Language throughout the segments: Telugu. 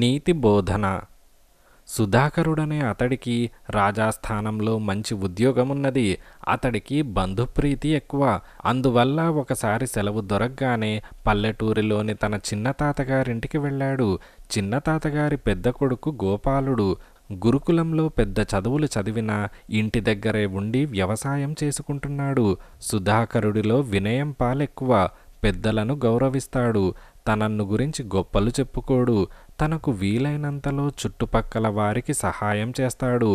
నీతి బోధన సుధాకరుడనే అతడికి రాజాస్థానంలో మంచి ఉద్యోగమున్నది అతడికి బంధుప్రీతి ఎక్కువ అందువల్ల ఒకసారి సెలవు దొరకగానే పల్లెటూరిలోని తన చిన్న తాతగారింటికి వెళ్ళాడు చిన్న తాతగారి పెద్ద కొడుకు గోపాలుడు గురుకులంలో పెద్ద చదువులు చదివిన ఇంటి దగ్గరే ఉండి వ్యవసాయం చేసుకుంటున్నాడు సుధాకరుడిలో వినయం పాలెక్కువ పెద్దలను గౌరవిస్తాడు తనన్ను గురించి గొప్పలు చెప్పుకోడు తనకు వీలైనంతలో చుట్టుపక్కల వారికి సహాయం చేస్తాడు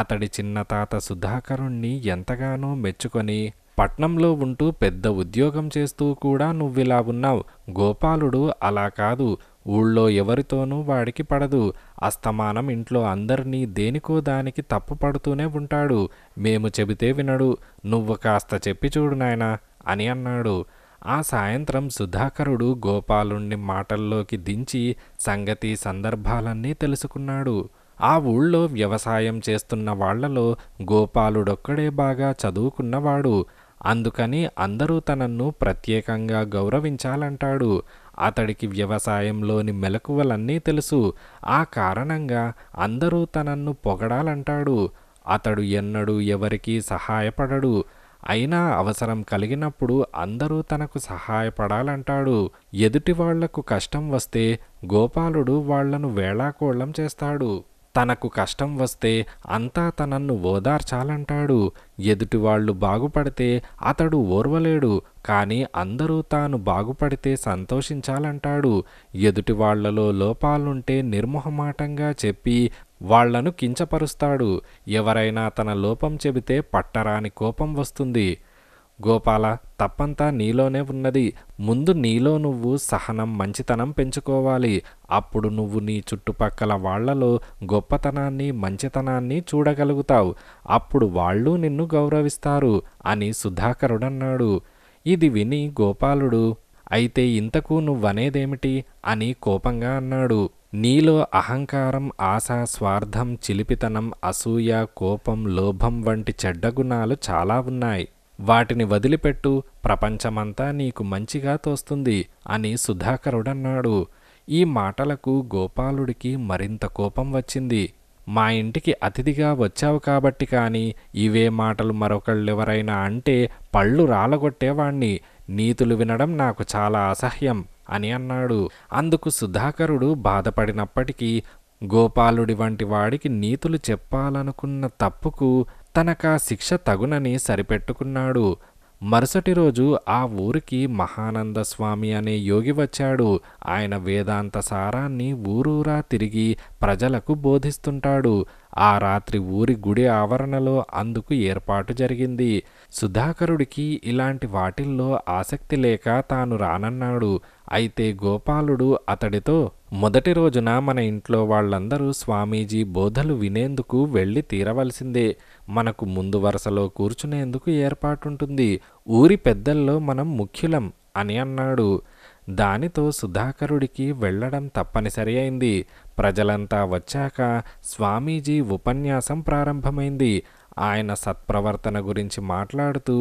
అతడి చిన్న తాత సుధాకరుణ్ణి ఎంతగానో మెచ్చుకొని పట్నంలో ఉంటూ పెద్ద ఉద్యోగం చేస్తూ కూడా నువ్విలా ఉన్నావు గోపాలుడు అలా కాదు ఊళ్ళో ఎవరితోనూ వాడికి పడదు అస్తమానం ఇంట్లో అందరినీ దేనికో దానికి తప్పు పడుతూనే ఉంటాడు మేము చెబితే వినడు నువ్వు కాస్త చెప్పి చూడు నాయనా అని అన్నాడు ఆ సాయంత్రం సుధాకరుడు గోపాలుణ్ణి మాటల్లోకి దించి సంగతి సందర్భాలన్నీ తెలుసుకున్నాడు ఆ ఊళ్ళో వ్యవసాయం చేస్తున్న వాళ్లలో గోపాలుడొక్కడే బాగా చదువుకున్నవాడు అందుకని అందరూ తనన్ను ప్రత్యేకంగా గౌరవించాలంటాడు అతడికి వ్యవసాయంలోని మెలకువలన్నీ తెలుసు ఆ కారణంగా అందరూ తనన్ను పొగడాలంటాడు అతడు ఎన్నడూ ఎవరికీ సహాయపడడు అయినా అవసరం కలిగినప్పుడు అందరూ తనకు సహాయపడాలంటాడు ఎదుటి వాళ్లకు కష్టం వస్తే గోపాలుడు వాళ్లను వేళాకోళ్లం చేస్తాడు తనకు కష్టం వస్తే అంతా తనన్ను ఓదార్చాలంటాడు ఎదుటివాళ్లు బాగుపడితే అతడు ఓర్వలేడు కానీ అందరూ తాను బాగుపడితే సంతోషించాలంటాడు ఎదుటివాళ్లలో లోపాలుంటే నిర్మోహమాటంగా చెప్పి వాళ్లను కించపరుస్తాడు ఎవరైనా తన లోపం చెబితే పట్టరాని కోపం వస్తుంది గోపాల తప్పంతా నీలోనే ఉన్నది ముందు నీలో నువ్వు సహనం మంచితనం పెంచుకోవాలి అప్పుడు నువ్వు నీ చుట్టుపక్కల వాళ్లలో గొప్పతనాన్ని మంచితనాన్ని చూడగలుగుతావు అప్పుడు వాళ్ళు నిన్ను గౌరవిస్తారు అని సుధాకరుడన్నాడు ఇది విని గోపాలుడు అయితే ఇంతకు నువ్వనేదేమిటి అని కోపంగా అన్నాడు నీలో అహంకారం ఆశ స్వార్థం చిలిపితనం అసూయ కోపం లోభం వంటి చెడ్డ గుణాలు చాలా ఉన్నాయి వాటిని వదిలిపెట్టు ప్రపంచమంతా నీకు మంచిగా తోస్తుంది అని సుధాకరుడన్నాడు ఈ మాటలకు గోపాలుడికి మరింత కోపం వచ్చింది మా ఇంటికి అతిథిగా వచ్చావు కాబట్టి కానీ ఇవే మాటలు మరొకళ్ళెవరైనా అంటే పళ్ళు రాలగొట్టేవాణ్ణి నీతులు వినడం నాకు చాలా అసహ్యం అని అన్నాడు అందుకు సుధాకరుడు బాధపడినప్పటికీ గోపాలుడి వంటి వాడికి నీతులు చెప్పాలనుకున్న తప్పుకు తనకా శిక్ష తగునని సరిపెట్టుకున్నాడు మరుసటి రోజు ఆ ఊరికి మహానంద స్వామి అనే యోగి వచ్చాడు ఆయన వేదాంత సారాన్ని ఊరూరా తిరిగి ప్రజలకు బోధిస్తుంటాడు ఆ రాత్రి ఊరి గుడి ఆవరణలో అందుకు ఏర్పాటు జరిగింది సుధాకరుడికి ఇలాంటి వాటిల్లో ఆసక్తి లేక తాను రానన్నాడు అయితే గోపాలుడు అతడితో మొదటి రోజున మన ఇంట్లో వాళ్ళందరూ స్వామీజీ బోధలు వినేందుకు వెళ్ళి తీరవలసిందే మనకు ముందు వరుసలో కూర్చునేందుకు ఏర్పాటుంటుంది ఊరి పెద్దల్లో మనం ముఖ్యులం అని అన్నాడు దానితో సుధాకరుడికి వెళ్ళడం తప్పనిసరి అయింది ప్రజలంతా వచ్చాక స్వామీజీ ఉపన్యాసం ప్రారంభమైంది ఆయన సత్ప్రవర్తన గురించి మాట్లాడుతూ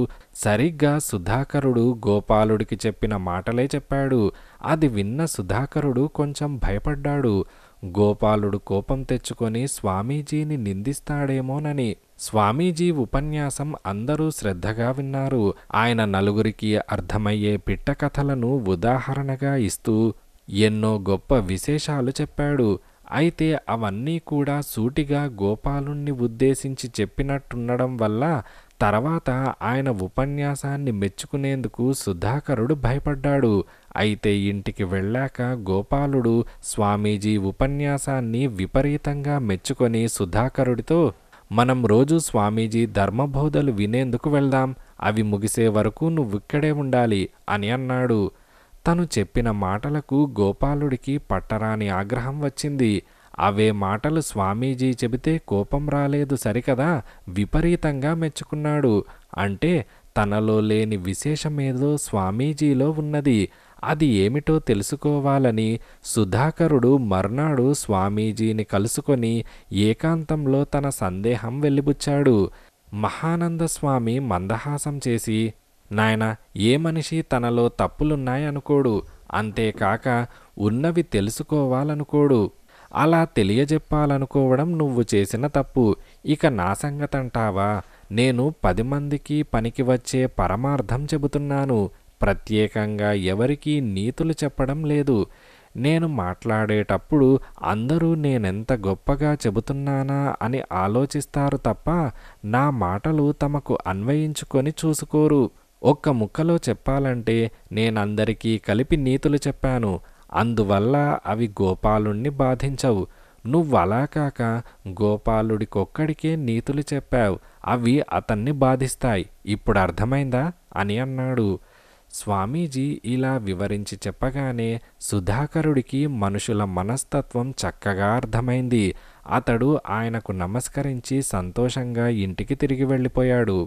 సరిగ్గా సుధాకరుడు గోపాలుడికి చెప్పిన మాటలే చెప్పాడు అది విన్న సుధాకరుడు కొంచెం భయపడ్డాడు గోపాలుడు కోపం తెచ్చుకొని స్వామీజీని నిందిస్తాడేమోనని స్వామీజీ ఉపన్యాసం అందరూ శ్రద్ధగా విన్నారు ఆయన నలుగురికి అర్థమయ్యే పిట్టకథలను ఉదాహరణగా ఇస్తూ ఎన్నో గొప్ప విశేషాలు చెప్పాడు అయితే అవన్నీ కూడా సూటిగా గోపాలుణ్ణి ఉద్దేశించి చెప్పినట్టుండడం వల్ల తర్వాత ఆయన ఉపన్యాసాన్ని మెచ్చుకునేందుకు సుధాకరుడు భయపడ్డాడు అయితే ఇంటికి వెళ్ళాక గోపాలుడు స్వామీజీ ఉపన్యాసాన్ని విపరీతంగా మెచ్చుకొని సుధాకరుడితో మనం రోజు స్వామీజీ ధర్మబోధలు వినేందుకు వెళ్దాం అవి ముగిసే వరకు నువ్వు ఇక్కడే ఉండాలి అని అన్నాడు తను చెప్పిన మాటలకు గోపాలుడికి పట్టరాని ఆగ్రహం వచ్చింది అవే మాటలు స్వామీజీ చెబితే కోపం రాలేదు సరికదా విపరీతంగా మెచ్చుకున్నాడు అంటే తనలో లేని విశేషమేదో స్వామీజీలో ఉన్నది అది ఏమిటో తెలుసుకోవాలని సుధాకరుడు మర్నాడు స్వామీజీని కలుసుకొని ఏకాంతంలో తన సందేహం వెళ్ళిబుచ్చాడు మహానంద స్వామి మందహాసం చేసి నాయన ఏ మనిషి తనలో తప్పులున్నాయనుకోడు అంతేకాక ఉన్నవి తెలుసుకోవాలనుకోడు అలా తెలియజెప్పాలనుకోవడం నువ్వు చేసిన తప్పు ఇక నా సంగతంటావా నేను పది మందికి పనికి వచ్చే పరమార్థం చెబుతున్నాను ప్రత్యేకంగా ఎవరికీ నీతులు చెప్పడం లేదు నేను మాట్లాడేటప్పుడు అందరూ నేనెంత గొప్పగా చెబుతున్నానా అని ఆలోచిస్తారు తప్ప నా మాటలు తమకు అన్వయించుకొని చూసుకోరు ఒక్క ముక్కలో చెప్పాలంటే నేనందరికీ కలిపి నీతులు చెప్పాను అందువల్ల అవి గోపాలుణ్ణి బాధించవు నువ్వలా కాక గోపాలుడికొక్కడికే నీతులు చెప్పావు అవి అతన్ని బాధిస్తాయి ఇప్పుడు అర్థమైందా అని అన్నాడు స్వామీజీ ఇలా వివరించి చెప్పగానే సుధాకరుడికి మనుషుల మనస్తత్వం చక్కగా అర్థమైంది అతడు ఆయనకు నమస్కరించి సంతోషంగా ఇంటికి తిరిగి వెళ్ళిపోయాడు